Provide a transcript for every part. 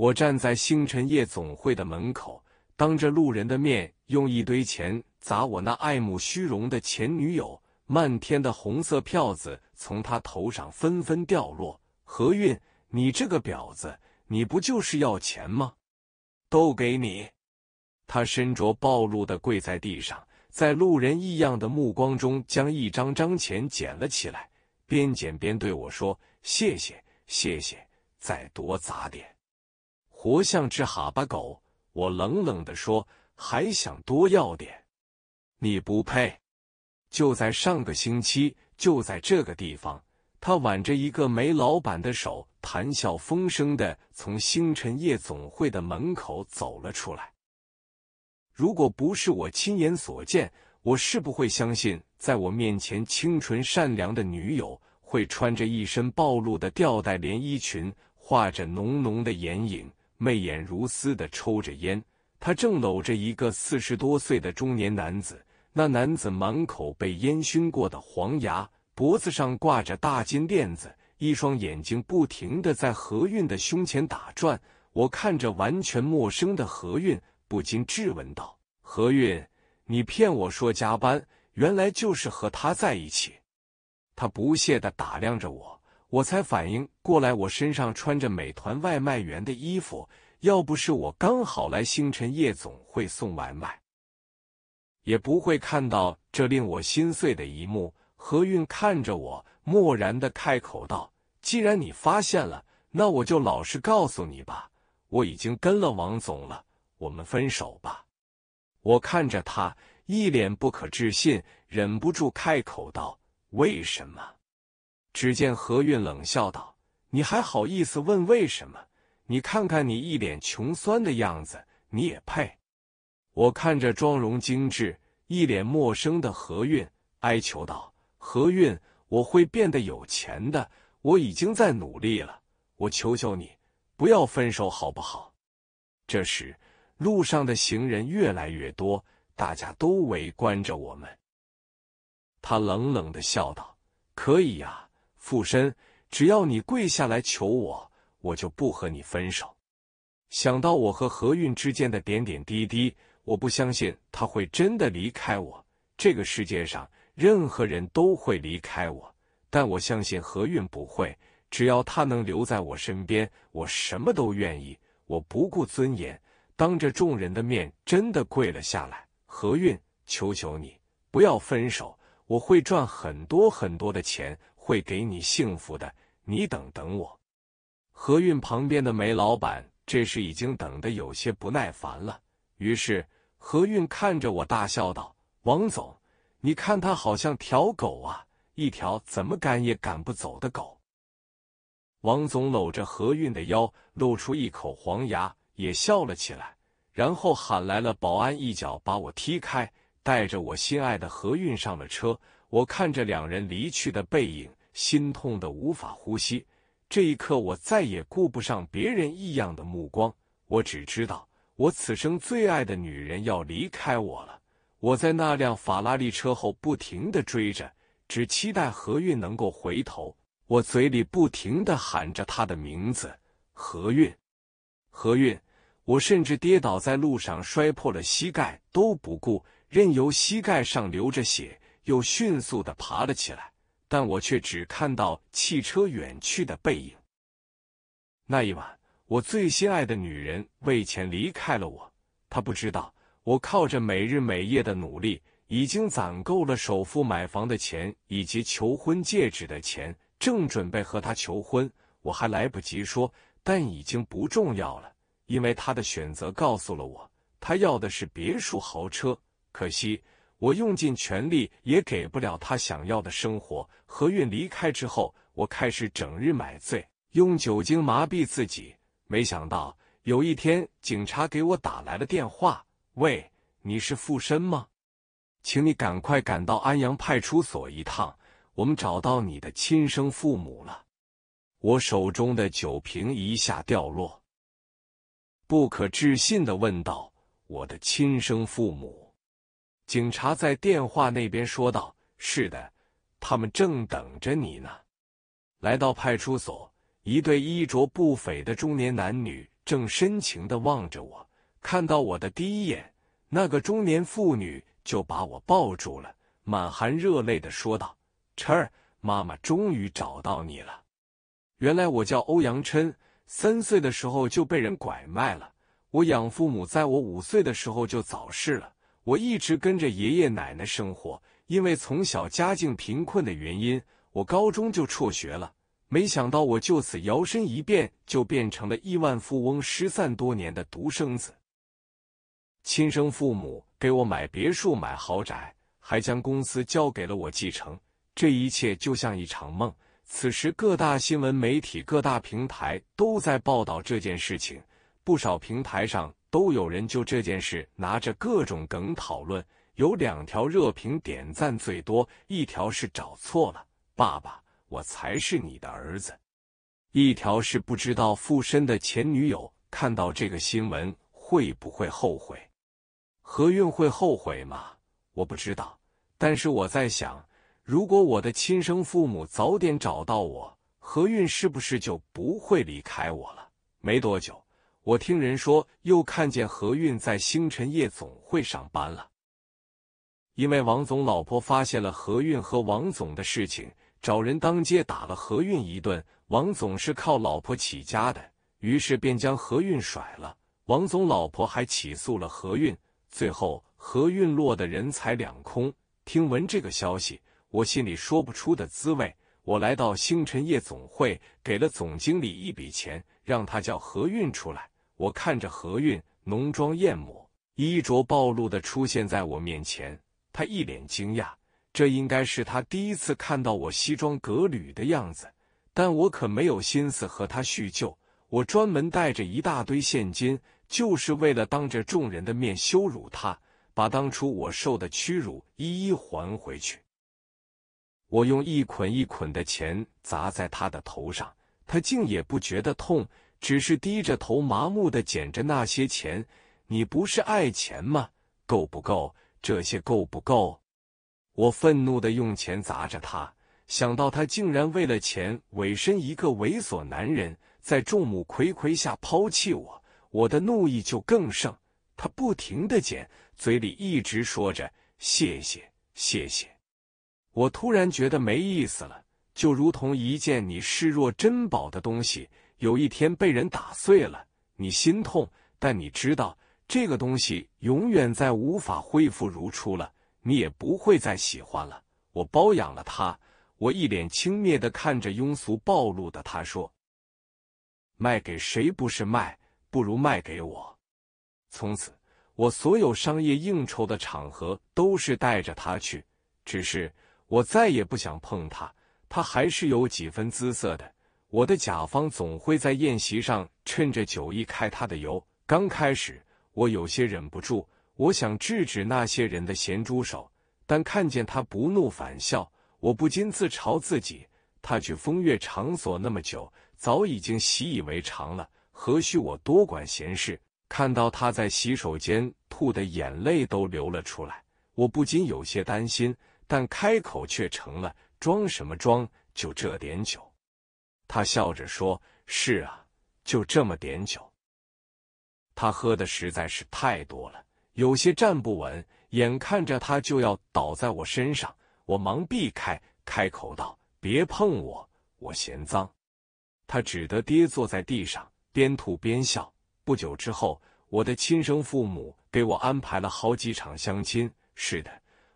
我站在星辰夜总会的门口，当着路人的面用一堆钱砸我那爱慕虚荣的前女友。漫天的红色票子从她头上纷纷掉落。何韵，你这个婊子，你不就是要钱吗？都给你。她身着暴露的跪在地上，在路人异样的目光中，将一张张钱捡了起来，边捡边对我说：“谢谢，谢谢，再多砸点。”活像只哈巴狗，我冷冷的说：“还想多要点？你不配！”就在上个星期，就在这个地方，他挽着一个煤老板的手，谈笑风生的从星辰夜总会的门口走了出来。如果不是我亲眼所见，我是不会相信，在我面前清纯善良的女友会穿着一身暴露的吊带连衣裙，画着浓浓的眼影。媚眼如丝的抽着烟，他正搂着一个四十多岁的中年男子。那男子满口被烟熏过的黄牙，脖子上挂着大金链子，一双眼睛不停的在何韵的胸前打转。我看着完全陌生的何韵，不禁质问道：“何韵，你骗我说加班，原来就是和他在一起？”他不屑的打量着我。我才反应过来，我身上穿着美团外卖员的衣服，要不是我刚好来星辰夜总会送外卖，也不会看到这令我心碎的一幕。何韵看着我，漠然的开口道：“既然你发现了，那我就老实告诉你吧，我已经跟了王总了，我们分手吧。”我看着他，一脸不可置信，忍不住开口道：“为什么？”只见何韵冷笑道：“你还好意思问为什么？你看看你一脸穷酸的样子，你也配！”我看着妆容精致、一脸陌生的何韵，哀求道：“何韵，我会变得有钱的，我已经在努力了，我求求你不要分手，好不好？”这时，路上的行人越来越多，大家都围观着我们。他冷冷的笑道：“可以呀。”附身，只要你跪下来求我，我就不和你分手。想到我和何运之间的点点滴滴，我不相信他会真的离开我。这个世界上任何人都会离开我，但我相信何运不会。只要他能留在我身边，我什么都愿意。我不顾尊严，当着众人的面真的跪了下来。何运，求求你，不要分手。我会赚很多很多的钱。会给你幸福的，你等等我。何运旁边的梅老板这时已经等得有些不耐烦了，于是何运看着我大笑道：“王总，你看他好像条狗啊，一条怎么赶也赶不走的狗。”王总搂着何运的腰，露出一口黄牙，也笑了起来，然后喊来了保安，一脚把我踢开，带着我心爱的何运上了车。我看着两人离去的背影，心痛的无法呼吸。这一刻，我再也顾不上别人异样的目光，我只知道，我此生最爱的女人要离开我了。我在那辆法拉利车后不停的追着，只期待何韵能够回头。我嘴里不停的喊着她的名字，何韵，何韵。我甚至跌倒在路上，摔破了膝盖都不顾，任由膝盖上流着血。又迅速的爬了起来，但我却只看到汽车远去的背影。那一晚，我最心爱的女人为钱离开了我。她不知道，我靠着每日每夜的努力，已经攒够了首付买房的钱以及求婚戒指的钱，正准备和她求婚。我还来不及说，但已经不重要了，因为她的选择告诉了我，她要的是别墅、豪车。可惜。我用尽全力也给不了他想要的生活。何韵离开之后，我开始整日买醉，用酒精麻痹自己。没想到有一天，警察给我打来了电话：“喂，你是附身吗？请你赶快赶到安阳派出所一趟，我们找到你的亲生父母了。”我手中的酒瓶一下掉落，不可置信的问道：“我的亲生父母？”警察在电话那边说道：“是的，他们正等着你呢。”来到派出所，一对衣着不菲的中年男女正深情的望着我。看到我的第一眼，那个中年妇女就把我抱住了，满含热泪的说道：“晨儿，妈妈终于找到你了。”原来我叫欧阳琛，三岁的时候就被人拐卖了。我养父母在我五岁的时候就早逝了。我一直跟着爷爷奶奶生活，因为从小家境贫困的原因，我高中就辍学了。没想到我就此摇身一变，就变成了亿万富翁。失散多年的独生子，亲生父母给我买别墅、买豪宅，还将公司交给了我继承。这一切就像一场梦。此时，各大新闻媒体、各大平台都在报道这件事情，不少平台上。都有人就这件事拿着各种梗讨论，有两条热评点赞最多，一条是找错了，爸爸，我才是你的儿子；一条是不知道附身的前女友看到这个新闻会不会后悔？何运会后悔吗？我不知道，但是我在想，如果我的亲生父母早点找到我，何运是不是就不会离开我了？没多久。我听人说，又看见何运在星辰夜总会上班了。因为王总老婆发现了何运和王总的事情，找人当街打了何运一顿。王总是靠老婆起家的，于是便将何运甩了。王总老婆还起诉了何运，最后何运落得人财两空。听闻这个消息，我心里说不出的滋味。我来到星辰夜总会，给了总经理一笔钱，让他叫何运出来。我看着何运浓妆艳抹、衣着暴露的出现在我面前，他一脸惊讶，这应该是他第一次看到我西装革履的样子。但我可没有心思和他叙旧，我专门带着一大堆现金，就是为了当着众人的面羞辱他，把当初我受的屈辱一一还回去。我用一捆一捆的钱砸在他的头上，他竟也不觉得痛，只是低着头麻木的捡着那些钱。你不是爱钱吗？够不够？这些够不够？我愤怒的用钱砸着他，想到他竟然为了钱委身一个猥琐男人，在众目睽睽下抛弃我，我的怒意就更盛。他不停的捡，嘴里一直说着“谢谢，谢谢”。我突然觉得没意思了，就如同一件你视若珍宝的东西，有一天被人打碎了，你心痛，但你知道这个东西永远再无法恢复如初了，你也不会再喜欢了。我包养了他，我一脸轻蔑的看着庸俗暴露的他，说：“卖给谁不是卖，不如卖给我。”从此，我所有商业应酬的场合都是带着他去，只是。我再也不想碰他，他还是有几分姿色的。我的甲方总会在宴席上趁着酒意开他的油。刚开始我有些忍不住，我想制止那些人的咸猪手，但看见他不怒反笑，我不禁自嘲自己。他去风月场所那么久，早已经习以为常了，何须我多管闲事？看到他在洗手间吐的眼泪都流了出来，我不禁有些担心。但开口却成了装什么装？就这点酒，他笑着说：“是啊，就这么点酒。”他喝的实在是太多了，有些站不稳，眼看着他就要倒在我身上，我忙避开，开口道：“别碰我，我嫌脏。”他只得跌坐在地上，边吐边笑。不久之后，我的亲生父母给我安排了好几场相亲。是的。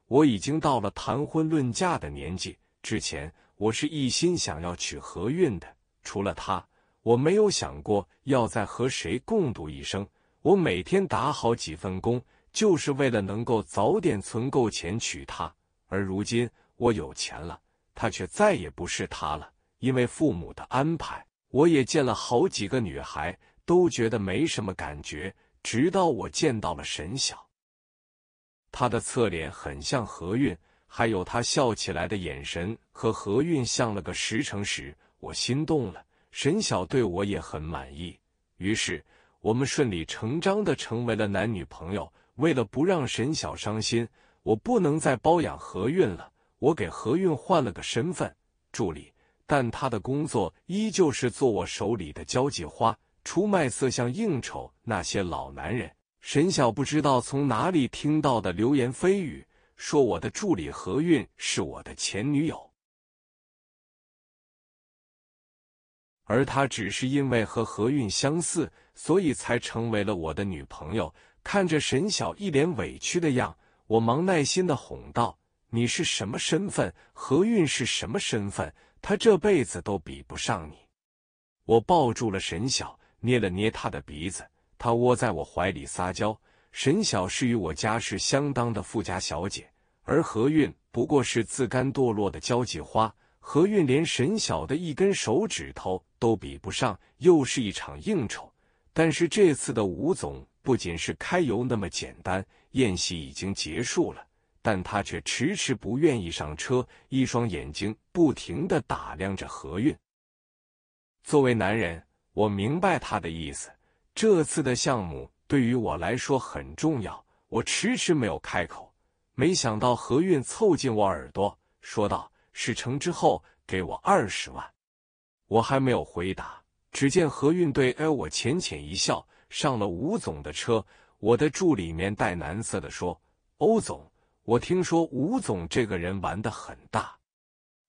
我已经到了谈婚论嫁的年纪。之前我是一心想要娶何韵的，除了她，我没有想过要再和谁共度一生。我每天打好几份工，就是为了能够早点存够钱娶她。而如今我有钱了，她却再也不是她了。因为父母的安排，我也见了好几个女孩，都觉得没什么感觉。直到我见到了沈晓。他的侧脸很像何运，还有他笑起来的眼神和何运像了个十成十，我心动了。沈晓对我也很满意，于是我们顺理成章的成为了男女朋友。为了不让沈晓伤心，我不能再包养何运了。我给何运换了个身份，助理，但他的工作依旧是做我手里的交际花，出卖色相，应酬那些老男人。沈晓不知道从哪里听到的流言蜚语，说我的助理何韵是我的前女友，而他只是因为和何韵相似，所以才成为了我的女朋友。看着沈晓一脸委屈的样，我忙耐心的哄道：“你是什么身份？何韵是什么身份？她这辈子都比不上你。”我抱住了沈晓，捏了捏他的鼻子。他窝在我怀里撒娇。沈晓是与我家是相当的富家小姐，而何韵不过是自甘堕落的交际花。何韵连沈晓的一根手指头都比不上，又是一场应酬。但是这次的吴总不仅是开油那么简单，宴席已经结束了，但他却迟迟不愿意上车，一双眼睛不停的打量着何韵。作为男人，我明白他的意思。这次的项目对于我来说很重要，我迟迟没有开口。没想到何运凑近我耳朵说道：“事成之后给我二十万。”我还没有回答，只见何运对哎我浅浅一笑，上了吴总的车。我的助理面带难色的说：“欧总，我听说吴总这个人玩的很大。”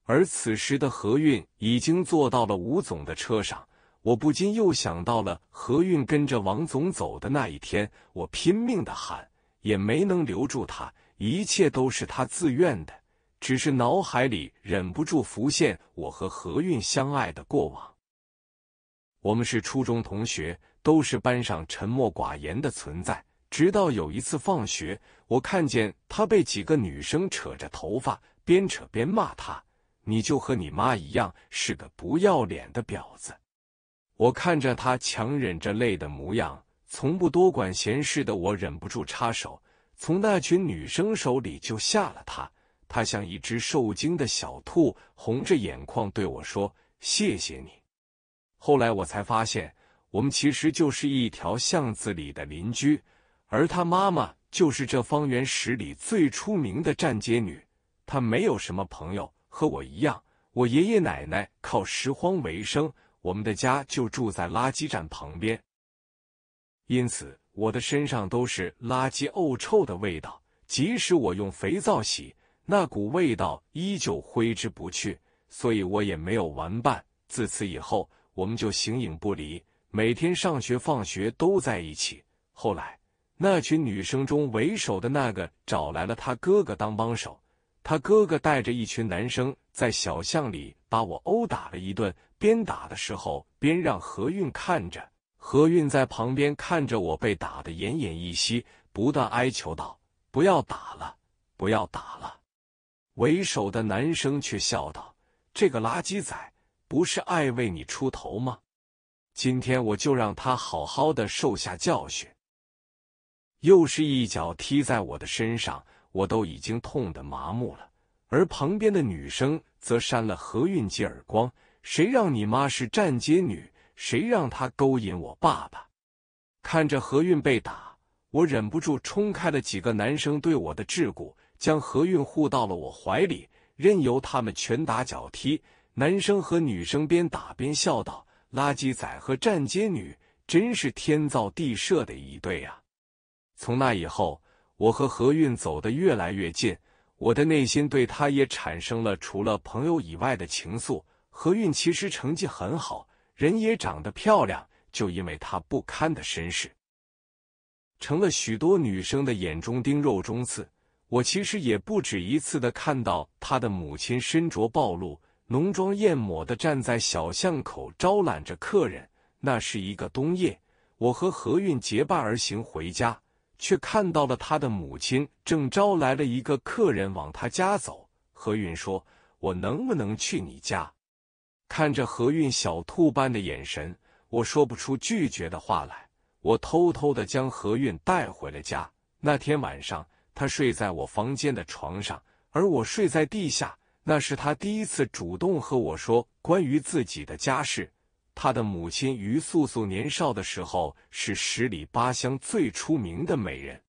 而此时的何运已经坐到了吴总的车上。我不禁又想到了何运跟着王总走的那一天，我拼命的喊也没能留住他，一切都是他自愿的。只是脑海里忍不住浮现我和何运相爱的过往。我们是初中同学，都是班上沉默寡言的存在。直到有一次放学，我看见他被几个女生扯着头发，边扯边骂他：“你就和你妈一样，是个不要脸的婊子。”我看着她强忍着泪的模样，从不多管闲事的我忍不住插手，从那群女生手里就下了她。她像一只受惊的小兔，红着眼眶对我说：“谢谢你。”后来我才发现，我们其实就是一条巷子里的邻居，而她妈妈就是这方圆十里最出名的站街女。她没有什么朋友，和我一样，我爷爷奶奶靠拾荒为生。我们的家就住在垃圾站旁边，因此我的身上都是垃圾恶臭的味道，即使我用肥皂洗，那股味道依旧挥之不去。所以我也没有玩伴。自此以后，我们就形影不离，每天上学放学都在一起。后来，那群女生中为首的那个找来了他哥哥当帮手。他哥哥带着一群男生在小巷里把我殴打了一顿，边打的时候边让何韵看着。何韵在旁边看着我被打的奄奄一息，不断哀求道：“不要打了，不要打了。”为首的男生却笑道：“这个垃圾仔不是爱为你出头吗？今天我就让他好好的受下教训。”又是一脚踢在我的身上。我都已经痛得麻木了，而旁边的女生则扇了何运几耳光。谁让你妈是站街女，谁让她勾引我爸爸？看着何运被打，我忍不住冲开了几个男生对我的桎梏，将何运护到了我怀里，任由他们拳打脚踢。男生和女生边打边笑道：“垃圾仔和站街女真是天造地设的一对啊！”从那以后。我和何韵走得越来越近，我的内心对她也产生了除了朋友以外的情愫。何韵其实成绩很好，人也长得漂亮，就因为她不堪的身世，成了许多女生的眼中钉、肉中刺。我其实也不止一次的看到她的母亲身着暴露、浓妆艳抹的站在小巷口招揽着客人。那是一个冬夜，我和何韵结伴而行回家。却看到了他的母亲正招来了一个客人往他家走。何韵说：“我能不能去你家？”看着何韵小兔般的眼神，我说不出拒绝的话来。我偷偷的将何韵带回了家。那天晚上，他睡在我房间的床上，而我睡在地下。那是他第一次主动和我说关于自己的家事。他的母亲于素素年少的时候是十里八乡最出名的美人，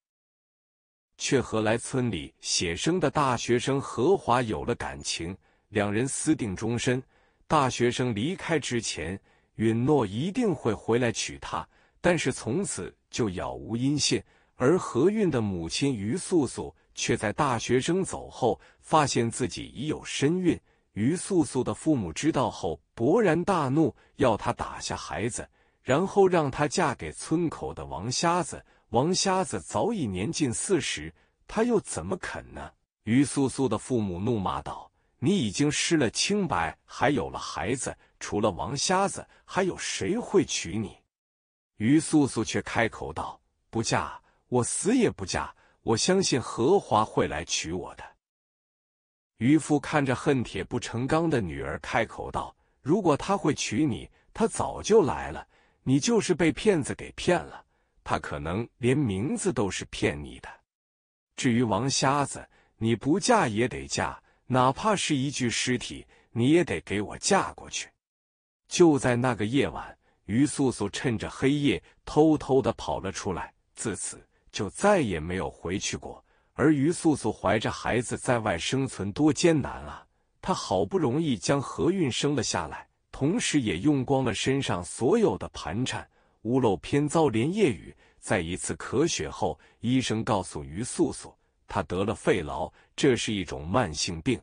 却和来村里写生的大学生何华有了感情，两人私定终身。大学生离开之前允诺一定会回来娶她，但是从此就杳无音信。而何韵的母亲于素素却在大学生走后发现自己已有身孕。于素素的父母知道后勃然大怒，要她打下孩子，然后让她嫁给村口的王瞎子。王瞎子早已年近四十，他又怎么肯呢？于素素的父母怒骂道：“你已经失了清白，还有了孩子，除了王瞎子，还有谁会娶你？”于素素却开口道：“不嫁，我死也不嫁。我相信荷花会来娶我的。”渔父看着恨铁不成钢的女儿，开口道：“如果他会娶你，他早就来了。你就是被骗子给骗了，他可能连名字都是骗你的。至于王瞎子，你不嫁也得嫁，哪怕是一具尸体，你也得给我嫁过去。”就在那个夜晚，于素素趁着黑夜偷偷的跑了出来，自此就再也没有回去过。而于素素怀着孩子在外生存多艰难啊！她好不容易将何运生了下来，同时也用光了身上所有的盘缠。屋漏偏遭连夜雨，在一次咳血后，医生告诉于素素，她得了肺痨，这是一种慢性病，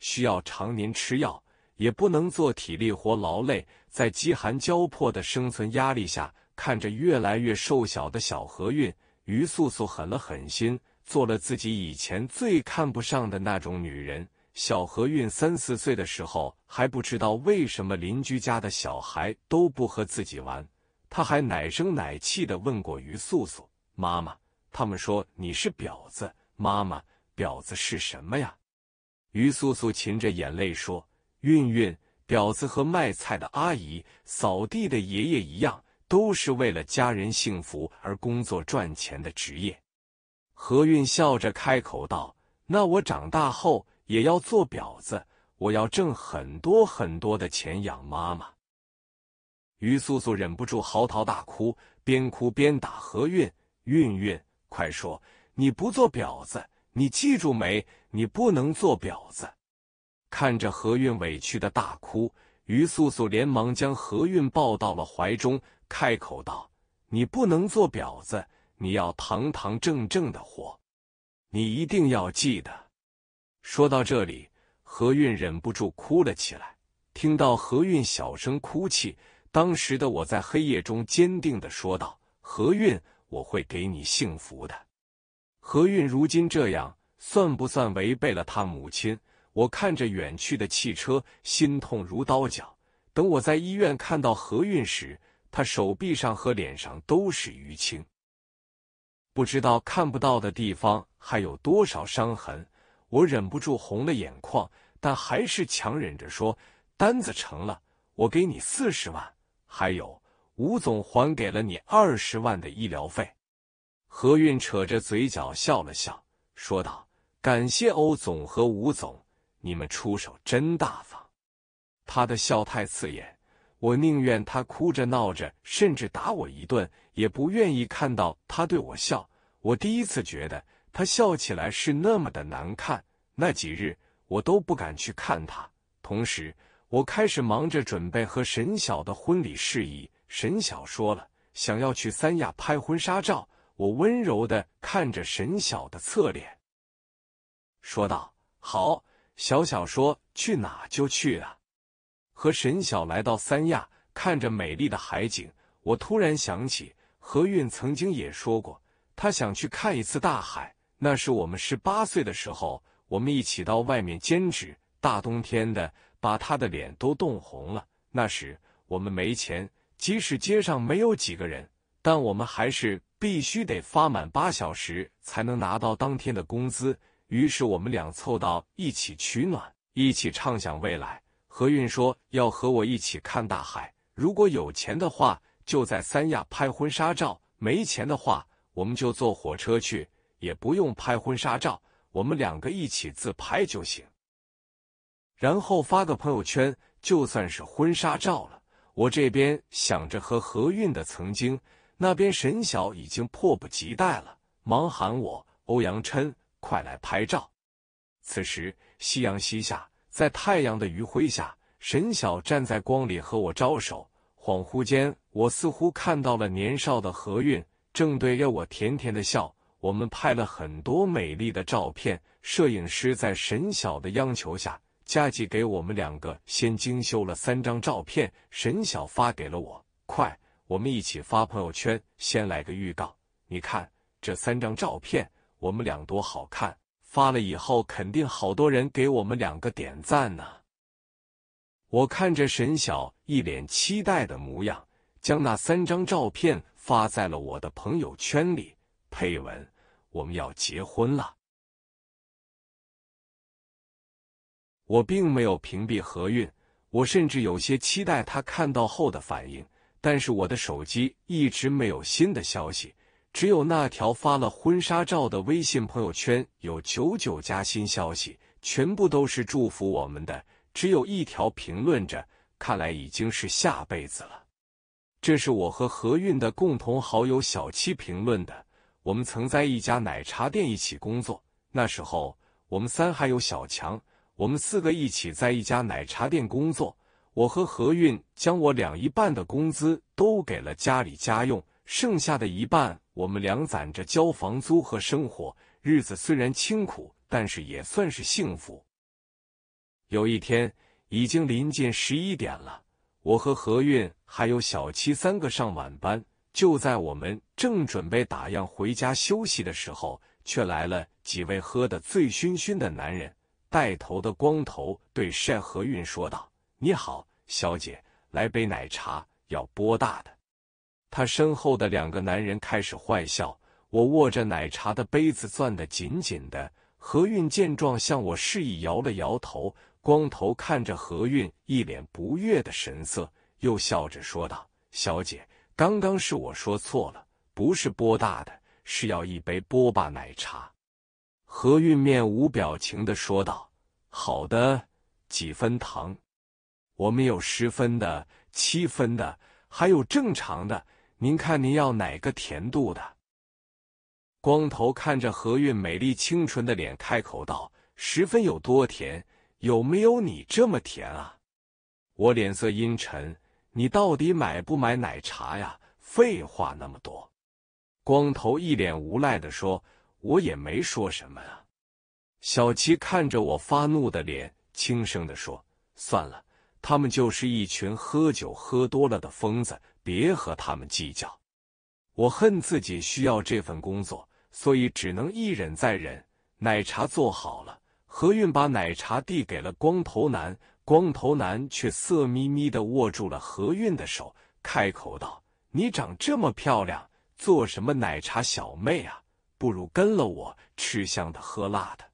需要常年吃药，也不能做体力活劳累。在饥寒交迫的生存压力下，看着越来越瘦小的小何运。于素素狠了狠心，做了自己以前最看不上的那种女人。小何韵三四岁的时候还不知道为什么邻居家的小孩都不和自己玩，他还奶声奶气的问过于素素：“妈妈，他们说你是婊子，妈妈，婊子是什么呀？”于素素噙着眼泪说：“韵韵，婊子和卖菜的阿姨、扫地的爷爷一样。”都是为了家人幸福而工作赚钱的职业。何韵笑着开口道：“那我长大后也要做婊子，我要挣很多很多的钱养妈妈。”于素素忍不住嚎啕大哭，边哭边打何韵：“韵韵，快说，你不做婊子，你记住没？你不能做婊子！”看着何韵委屈的大哭，于素素连忙将何韵抱到了怀中。开口道：“你不能做婊子，你要堂堂正正的活，你一定要记得。”说到这里，何韵忍不住哭了起来。听到何韵小声哭泣，当时的我在黑夜中坚定的说道：“何韵，我会给你幸福的。”何韵如今这样，算不算违背了他母亲？我看着远去的汽车，心痛如刀绞。等我在医院看到何韵时，他手臂上和脸上都是淤青，不知道看不到的地方还有多少伤痕。我忍不住红了眼眶，但还是强忍着说：“单子成了，我给你四十万，还有吴总还给了你二十万的医疗费。”何运扯着嘴角笑了笑，说道：“感谢欧总和吴总，你们出手真大方。”他的笑太刺眼。我宁愿他哭着闹着，甚至打我一顿，也不愿意看到他对我笑。我第一次觉得他笑起来是那么的难看。那几日，我都不敢去看他。同时，我开始忙着准备和沈晓的婚礼事宜。沈晓说了，想要去三亚拍婚纱照。我温柔的看着沈晓的侧脸，说道：“好。”小小说：“去哪就去啊。”和沈晓来到三亚，看着美丽的海景，我突然想起何韵曾经也说过，他想去看一次大海。那是我们十八岁的时候，我们一起到外面兼职，大冬天的，把他的脸都冻红了。那时我们没钱，即使街上没有几个人，但我们还是必须得发满八小时才能拿到当天的工资。于是我们俩凑到一起取暖，一起畅想未来。何运说要和我一起看大海，如果有钱的话，就在三亚拍婚纱照；没钱的话，我们就坐火车去，也不用拍婚纱照，我们两个一起自拍就行，然后发个朋友圈，就算是婚纱照了。我这边想着和何运的曾经，那边沈晓已经迫不及待了，忙喊我欧阳琛，快来拍照。此时夕阳西下。在太阳的余晖下，沈晓站在光里和我招手。恍惚间，我似乎看到了年少的何韵，正对着我甜甜的笑。我们拍了很多美丽的照片，摄影师在沈晓的央求下，加急给我们两个先精修了三张照片。沈晓发给了我，快，我们一起发朋友圈，先来个预告。你看这三张照片，我们俩多好看。发了以后，肯定好多人给我们两个点赞呢。我看着沈晓一脸期待的模样，将那三张照片发在了我的朋友圈里，配文：“我们要结婚了。”我并没有屏蔽何韵，我甚至有些期待他看到后的反应，但是我的手机一直没有新的消息。只有那条发了婚纱照的微信朋友圈有九九加新消息，全部都是祝福我们的，只有一条评论着，看来已经是下辈子了。这是我和何运的共同好友小七评论的。我们曾在一家奶茶店一起工作，那时候我们三还有小强，我们四个一起在一家奶茶店工作。我和何运将我两一半的工资都给了家里家用。剩下的一半，我们俩攒着交房租和生活。日子虽然清苦，但是也算是幸福。有一天，已经临近十一点了，我和何运还有小七三个上晚班。就在我们正准备打烊回家休息的时候，却来了几位喝得醉醺醺的男人。带头的光头对晒何运说道：“你好，小姐，来杯奶茶，要波大的。”他身后的两个男人开始坏笑。我握着奶茶的杯子攥得紧紧的。何韵见状，向我示意，摇了摇头。光头看着何韵，一脸不悦的神色，又笑着说道：“小姐，刚刚是我说错了，不是波大的，是要一杯波霸奶茶。”何韵面无表情的说道：“好的，几分糖？我们有十分的、七分的，还有正常的。”您看，您要哪个甜度的？光头看着何韵美丽清纯的脸，开口道：“十分有多甜？有没有你这么甜啊？”我脸色阴沉：“你到底买不买奶茶呀？废话那么多！”光头一脸无奈的说：“我也没说什么啊。”小七看着我发怒的脸，轻声的说：“算了，他们就是一群喝酒喝多了的疯子。”别和他们计较，我恨自己需要这份工作，所以只能一忍再忍。奶茶做好了，何韵把奶茶递给了光头男，光头男却色眯眯的握住了何韵的手，开口道：“你长这么漂亮，做什么奶茶小妹啊？不如跟了我，吃香的喝辣的。”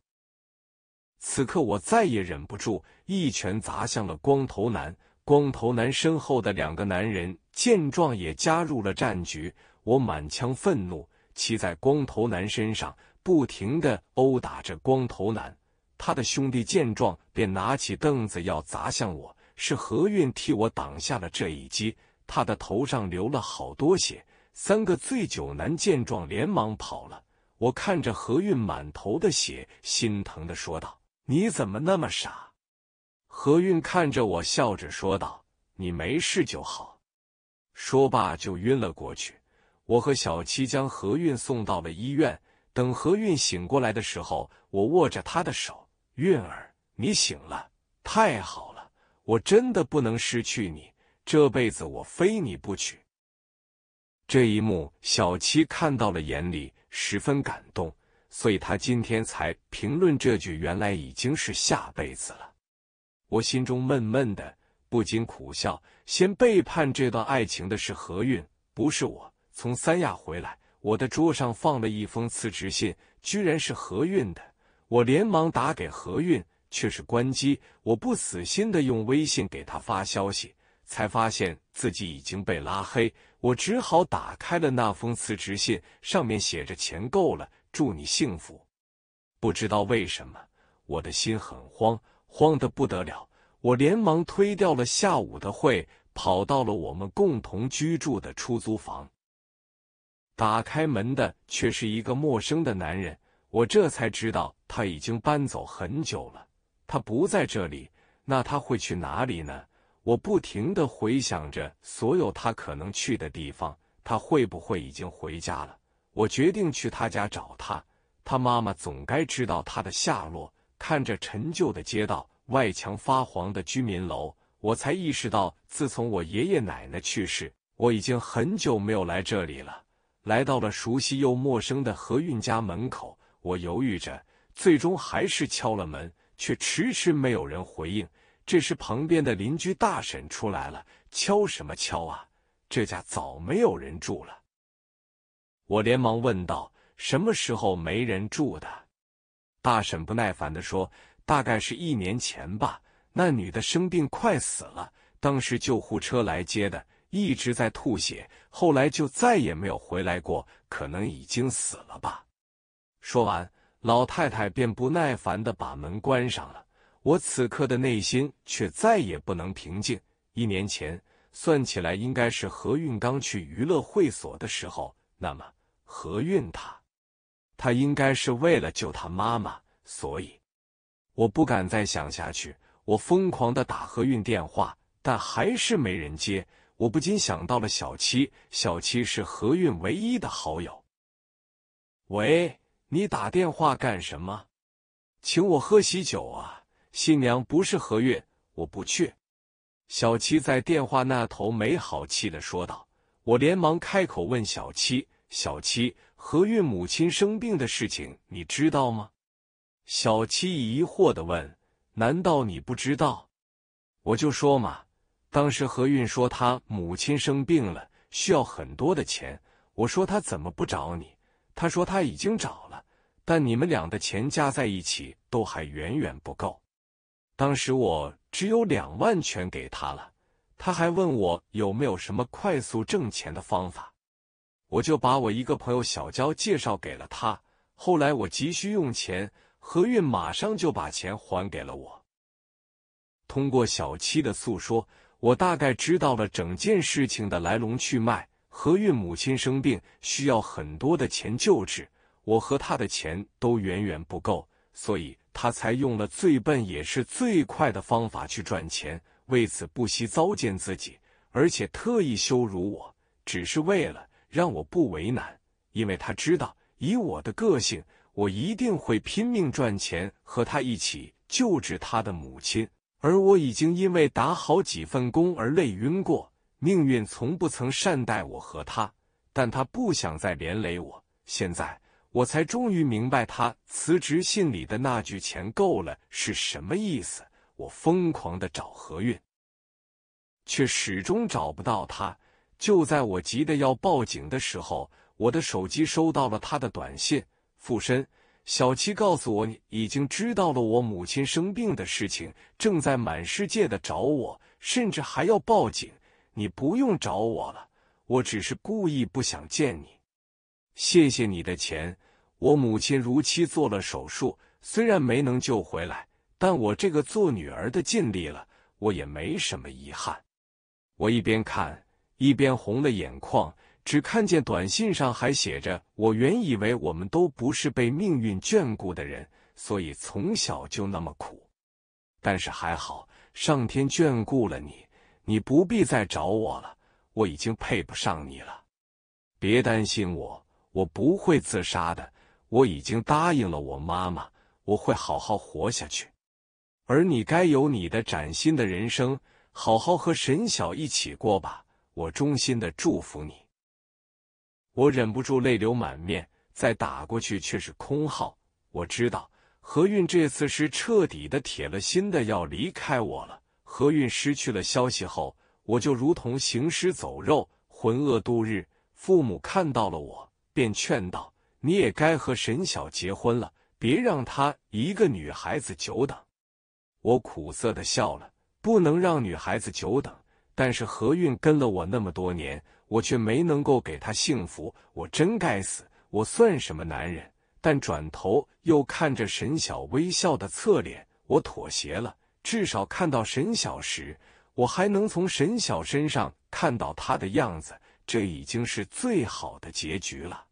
此刻我再也忍不住，一拳砸向了光头男。光头男身后的两个男人。见状也加入了战局，我满腔愤怒，骑在光头男身上，不停地殴打着光头男。他的兄弟见状，便拿起凳子要砸向我，是何运替我挡下了这一击。他的头上流了好多血。三个醉酒男见状，连忙跑了。我看着何运满头的血，心疼的说道：“你怎么那么傻？”何运看着我，笑着说道：“你没事就好。”说罢就晕了过去。我和小七将何韵送到了医院。等何韵醒过来的时候，我握着她的手：“韵儿，你醒了，太好了！我真的不能失去你，这辈子我非你不娶。”这一幕，小七看到了眼里，十分感动，所以他今天才评论这句：“原来已经是下辈子了。”我心中闷闷的，不禁苦笑。先背叛这段爱情的是何运，不是我。从三亚回来，我的桌上放了一封辞职信，居然是何运的。我连忙打给何运，却是关机。我不死心的用微信给他发消息，才发现自己已经被拉黑。我只好打开了那封辞职信，上面写着“钱够了，祝你幸福”。不知道为什么，我的心很慌，慌得不得了。我连忙推掉了下午的会，跑到了我们共同居住的出租房。打开门的却是一个陌生的男人，我这才知道他已经搬走很久了。他不在这里，那他会去哪里呢？我不停的回想着所有他可能去的地方。他会不会已经回家了？我决定去他家找他。他妈妈总该知道他的下落。看着陈旧的街道。外墙发黄的居民楼，我才意识到，自从我爷爷奶奶去世，我已经很久没有来这里了。来到了熟悉又陌生的何运家门口，我犹豫着，最终还是敲了门，却迟迟没有人回应。这时，旁边的邻居大婶出来了：“敲什么敲啊？这家早没有人住了。”我连忙问道：“什么时候没人住的？”大婶不耐烦的说。大概是一年前吧，那女的生病快死了，当时救护车来接的，一直在吐血，后来就再也没有回来过，可能已经死了吧。说完，老太太便不耐烦的把门关上了。我此刻的内心却再也不能平静。一年前，算起来应该是何运刚去娱乐会所的时候，那么何运他，他应该是为了救他妈妈，所以。我不敢再想下去，我疯狂的打何运电话，但还是没人接。我不禁想到了小七，小七是何运唯一的好友。喂，你打电话干什么？请我喝喜酒啊？新娘不是何运，我不去。小七在电话那头没好气的说道。我连忙开口问小七：“小七，何运母亲生病的事情你知道吗？”小七疑惑的问：“难道你不知道？我就说嘛，当时何运说他母亲生病了，需要很多的钱。我说他怎么不找你？他说他已经找了，但你们俩的钱加在一起都还远远不够。当时我只有两万，全给他了。他还问我有没有什么快速挣钱的方法，我就把我一个朋友小娇介绍给了他。后来我急需用钱。”何运马上就把钱还给了我。通过小七的诉说，我大概知道了整件事情的来龙去脉。何运母亲生病，需要很多的钱救治，我和他的钱都远远不够，所以他才用了最笨也是最快的方法去赚钱，为此不惜糟践自己，而且特意羞辱我，只是为了让我不为难，因为他知道以我的个性。我一定会拼命赚钱，和他一起救治他的母亲。而我已经因为打好几份工而累晕过。命运从不曾善待我和他，但他不想再连累我。现在我才终于明白他辞职信里的那句“钱够了”是什么意思。我疯狂的找何韵，却始终找不到他。就在我急得要报警的时候，我的手机收到了他的短信。附身，小七告诉我你已经知道了我母亲生病的事情，正在满世界的找我，甚至还要报警。你不用找我了，我只是故意不想见你。谢谢你的钱，我母亲如期做了手术，虽然没能救回来，但我这个做女儿的尽力了，我也没什么遗憾。我一边看一边红了眼眶。只看见短信上还写着：“我原以为我们都不是被命运眷顾的人，所以从小就那么苦。但是还好，上天眷顾了你，你不必再找我了，我已经配不上你了。别担心我，我不会自杀的。我已经答应了我妈妈，我会好好活下去。而你该有你的崭新的人生，好好和沈晓一起过吧。我衷心的祝福你。”我忍不住泪流满面，再打过去却是空号。我知道何韵这次是彻底的、铁了心的要离开我了。何韵失去了消息后，我就如同行尸走肉，浑噩度日。父母看到了我，便劝道：“你也该和沈晓结婚了，别让她一个女孩子久等。”我苦涩的笑了，不能让女孩子久等，但是何韵跟了我那么多年。我却没能够给他幸福，我真该死，我算什么男人？但转头又看着沈晓微笑的侧脸，我妥协了。至少看到沈晓时，我还能从沈晓身上看到他的样子，这已经是最好的结局了。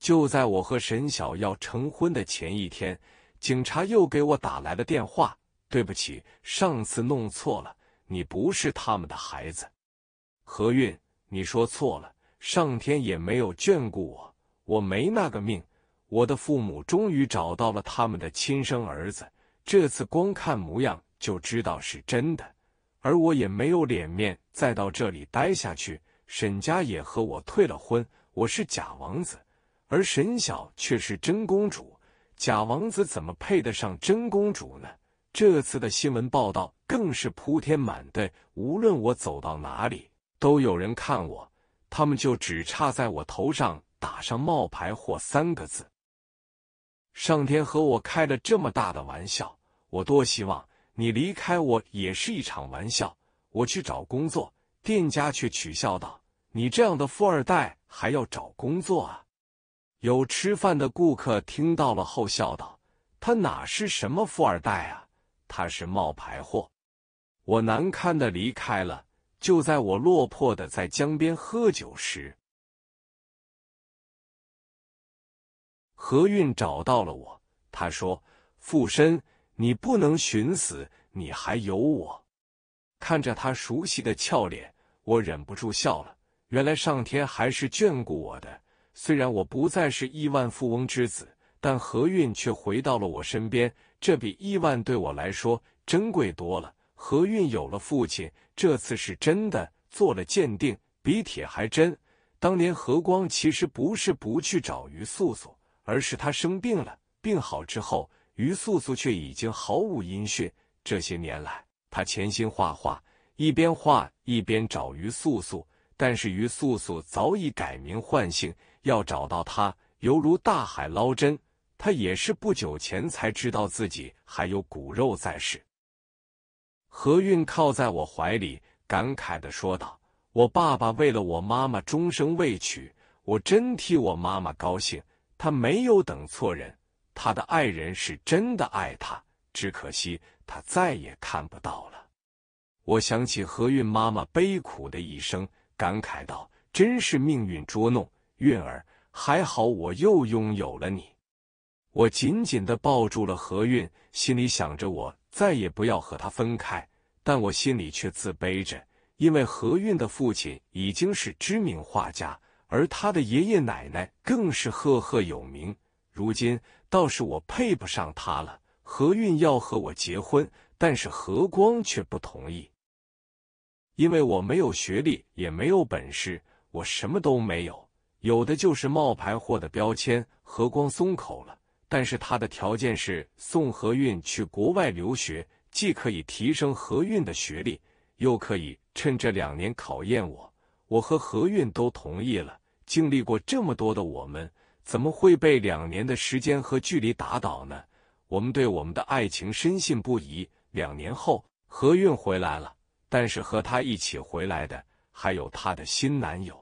就在我和沈晓要成婚的前一天，警察又给我打来了电话：“对不起，上次弄错了，你不是他们的孩子，何韵，你说错了，上天也没有眷顾我，我没那个命。我的父母终于找到了他们的亲生儿子，这次光看模样就知道是真的。而我也没有脸面再到这里待下去。沈家也和我退了婚，我是假王子，而沈晓却是真公主。假王子怎么配得上真公主呢？这次的新闻报道更是铺天满地，无论我走到哪里。都有人看我，他们就只差在我头上打上“冒牌货”三个字。上天和我开了这么大的玩笑，我多希望你离开我也是一场玩笑。我去找工作，店家却取笑道：“你这样的富二代还要找工作啊？”有吃饭的顾客听到了后笑道：“他哪是什么富二代啊？他是冒牌货。”我难堪的离开了。就在我落魄的在江边喝酒时，何运找到了我。他说：“傅身，你不能寻死，你还有我。”看着他熟悉的俏脸，我忍不住笑了。原来上天还是眷顾我的。虽然我不再是亿万富翁之子，但何运却回到了我身边，这比亿万对我来说珍贵多了。何运有了父亲，这次是真的做了鉴定，比铁还真。当年何光其实不是不去找于素素，而是他生病了。病好之后，于素素却已经毫无音讯。这些年来，他潜心画画，一边画一边找于素素，但是于素素早已改名换姓，要找到他犹如大海捞针。他也是不久前才知道自己还有骨肉在世。何韵靠在我怀里，感慨的说道：“我爸爸为了我妈妈终生未娶，我真替我妈妈高兴。他没有等错人，他的爱人是真的爱他，只可惜他再也看不到了。”我想起何韵妈妈悲苦的一生，感慨道：“真是命运捉弄，韵儿，还好我又拥有了你。”我紧紧的抱住了何韵，心里想着我。再也不要和他分开，但我心里却自卑着，因为何运的父亲已经是知名画家，而他的爷爷奶奶更是赫赫有名。如今倒是我配不上他了。何运要和我结婚，但是何光却不同意，因为我没有学历，也没有本事，我什么都没有，有的就是冒牌货的标签。何光松口了。但是他的条件是送何运去国外留学，既可以提升何运的学历，又可以趁这两年考验我。我和何运都同意了。经历过这么多的我们，怎么会被两年的时间和距离打倒呢？我们对我们的爱情深信不疑。两年后，何运回来了，但是和他一起回来的还有他的新男友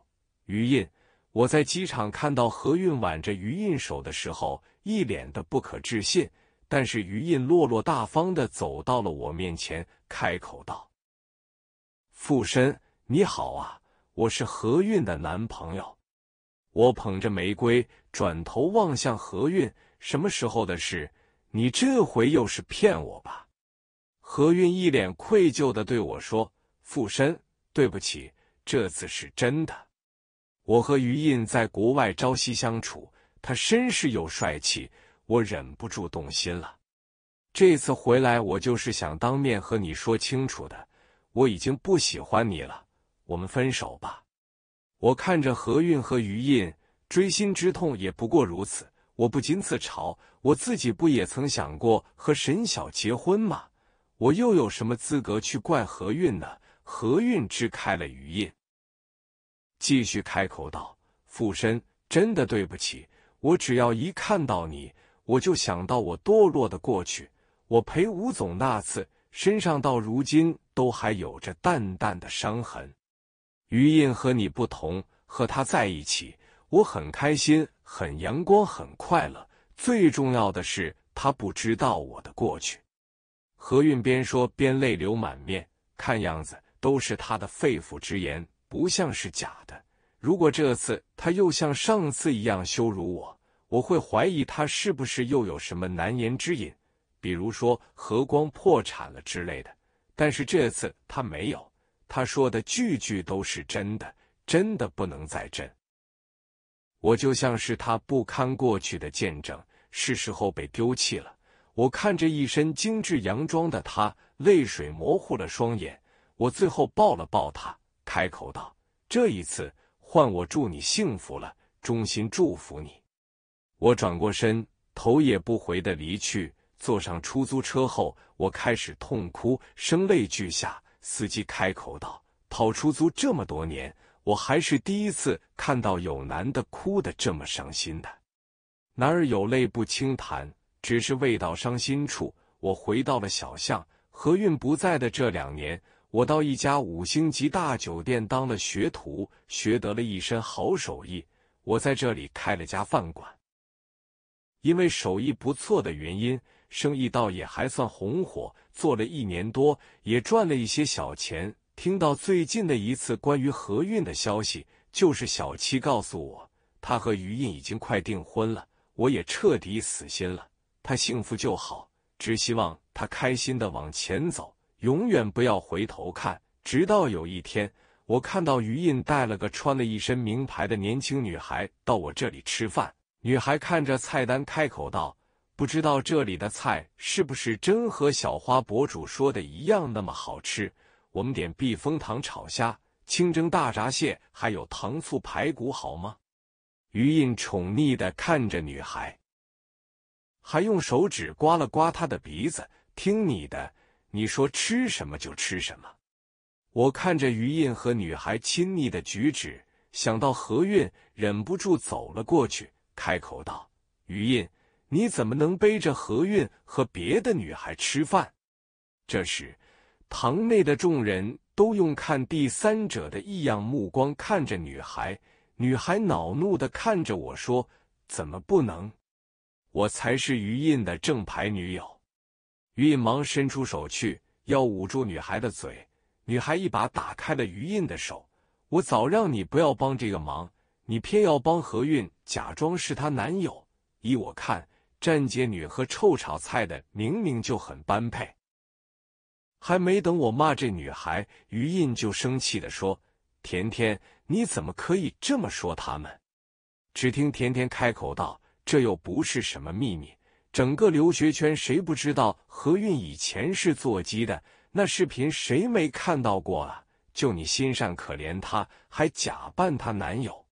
于印。我在机场看到何运挽着于印手的时候。一脸的不可置信，但是于印落落大方的走到了我面前，开口道：“附身，你好啊，我是何韵的男朋友。”我捧着玫瑰，转头望向何韵：“什么时候的事？你这回又是骗我吧？”何韵一脸愧疚的对我说：“附身，对不起，这次是真的。我和于印在国外朝夕相处。”他绅士又帅气，我忍不住动心了。这次回来，我就是想当面和你说清楚的。我已经不喜欢你了，我们分手吧。我看着何韵和余印，锥心之痛也不过如此。我不禁自嘲，我自己不也曾想过和沈晓结婚吗？我又有什么资格去怪何运呢？何运支开了余印，继续开口道：“傅身，真的对不起。”我只要一看到你，我就想到我堕落的过去。我陪吴总那次，身上到如今都还有着淡淡的伤痕。于印和你不同，和他在一起，我很开心，很阳光，很快乐。最重要的是，他不知道我的过去。何韵边说边泪流满面，看样子都是他的肺腑之言，不像是假的。如果这次他又像上次一样羞辱我，我会怀疑他是不是又有什么难言之隐，比如说何光破产了之类的。但是这次他没有，他说的句句都是真的，真的不能再真。我就像是他不堪过去的见证，是时候被丢弃了。我看着一身精致洋装的他，泪水模糊了双眼。我最后抱了抱他，开口道：“这一次。”换我祝你幸福了，衷心祝福你。我转过身，头也不回的离去。坐上出租车后，我开始痛哭，声泪俱下。司机开口道：“跑出租这么多年，我还是第一次看到有男的哭的这么伤心的。”男儿有泪不轻弹，只是未到伤心处。我回到了小巷，何韵不在的这两年。我到一家五星级大酒店当了学徒，学得了一身好手艺。我在这里开了家饭馆，因为手艺不错的原因，生意倒也还算红火。做了一年多，也赚了一些小钱。听到最近的一次关于何韵的消息，就是小七告诉我，他和于印已经快订婚了。我也彻底死心了，他幸福就好，只希望他开心的往前走。永远不要回头看。直到有一天，我看到余印带了个穿了一身名牌的年轻女孩到我这里吃饭。女孩看着菜单，开口道：“不知道这里的菜是不是真和小花博主说的一样那么好吃？我们点避风塘炒虾、清蒸大闸蟹，还有糖醋排骨，好吗？”余印宠溺的看着女孩，还用手指刮了刮她的鼻子：“听你的。”你说吃什么就吃什么。我看着于印和女孩亲昵的举止，想到何韵，忍不住走了过去，开口道：“于印，你怎么能背着何韵和别的女孩吃饭？”这时，堂内的众人都用看第三者的异样目光看着女孩。女孩恼怒的看着我说：“怎么不能？我才是于印的正牌女友。”余印忙伸出手去，要捂住女孩的嘴。女孩一把打开了余印的手。我早让你不要帮这个忙，你偏要帮何韵，假装是她男友。依我看，站街女和臭炒菜的明明就很般配。还没等我骂这女孩，余印就生气的说：“甜甜，你怎么可以这么说他们？”只听甜甜开口道：“这又不是什么秘密。”整个留学圈谁不知道何韵以前是做机的？那视频谁没看到过啊？就你心善可怜她，还假扮她男友。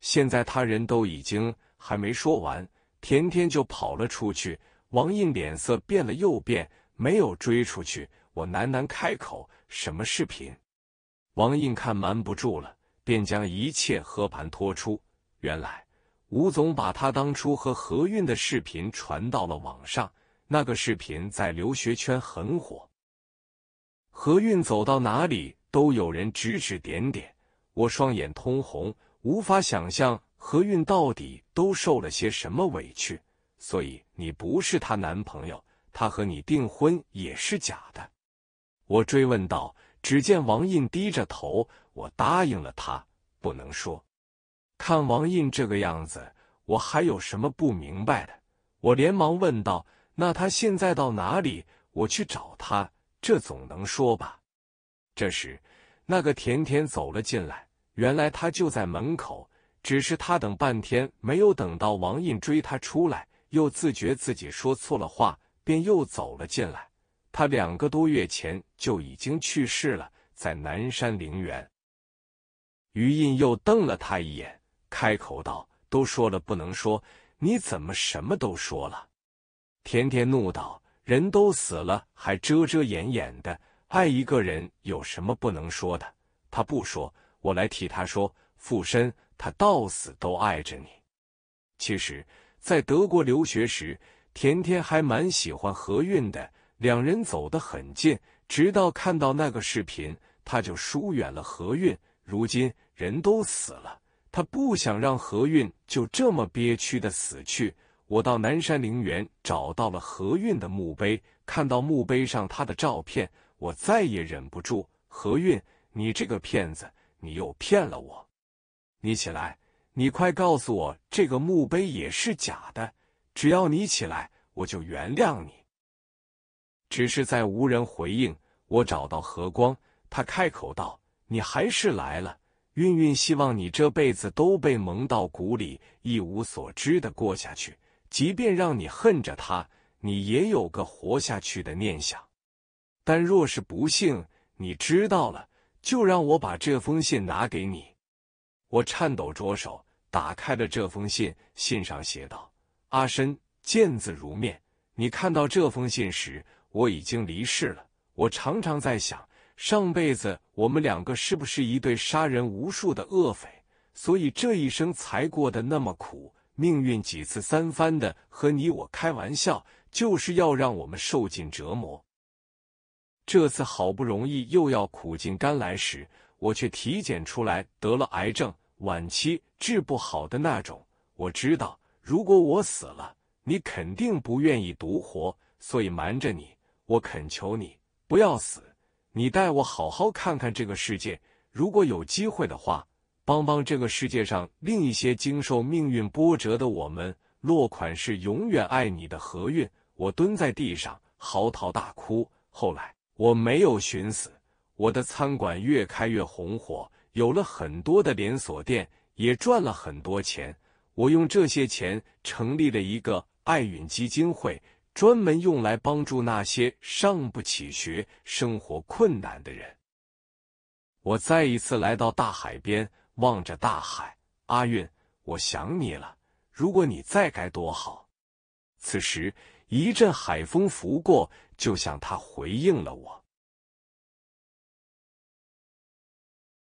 现在她人都已经还没说完，甜甜就跑了出去。王印脸色变了又变，没有追出去。我喃喃开口：“什么视频？”王印看瞒不住了，便将一切和盘托出。原来……吴总把他当初和何韵的视频传到了网上，那个视频在留学圈很火。何韵走到哪里都有人指指点点，我双眼通红，无法想象何韵到底都受了些什么委屈。所以你不是她男朋友，她和你订婚也是假的。我追问道，只见王印低着头，我答应了他，不能说。看王印这个样子，我还有什么不明白的？我连忙问道：“那他现在到哪里？我去找他，这总能说吧？”这时，那个甜甜走了进来。原来他就在门口，只是他等半天没有等到王印追他出来，又自觉自己说错了话，便又走了进来。他两个多月前就已经去世了，在南山陵园。于印又瞪了他一眼。开口道：“都说了不能说，你怎么什么都说了？”甜甜怒道：“人都死了，还遮遮掩掩的。爱一个人有什么不能说的？他不说，我来替他说。附身，他到死都爱着你。”其实，在德国留学时，甜甜还蛮喜欢何韵的，两人走得很近。直到看到那个视频，他就疏远了何韵。如今，人都死了。他不想让何运就这么憋屈的死去。我到南山陵园找到了何运的墓碑，看到墓碑上他的照片，我再也忍不住。何运，你这个骗子，你又骗了我！你起来，你快告诉我这个墓碑也是假的。只要你起来，我就原谅你。只是在无人回应，我找到何光，他开口道：“你还是来了。”运运希望你这辈子都被蒙到鼓里，一无所知的过下去。即便让你恨着他，你也有个活下去的念想。但若是不幸你知道了，就让我把这封信拿给你。我颤抖着手打开了这封信，信上写道：“阿深，见字如面。你看到这封信时，我已经离世了。我常常在想。”上辈子我们两个是不是一对杀人无数的恶匪？所以这一生才过得那么苦，命运几次三番的和你我开玩笑，就是要让我们受尽折磨。这次好不容易又要苦尽甘来时，我却体检出来得了癌症，晚期，治不好的那种。我知道，如果我死了，你肯定不愿意独活，所以瞒着你。我恳求你，不要死。你带我好好看看这个世界，如果有机会的话，帮帮这个世界上另一些经受命运波折的我们。落款是永远爱你的何运。我蹲在地上嚎啕大哭。后来我没有寻死，我的餐馆越开越红火，有了很多的连锁店，也赚了很多钱。我用这些钱成立了一个爱允基金会。专门用来帮助那些上不起学、生活困难的人。我再一次来到大海边，望着大海，阿韵，我想你了。如果你在，该多好！此时，一阵海风拂过，就像他回应了我。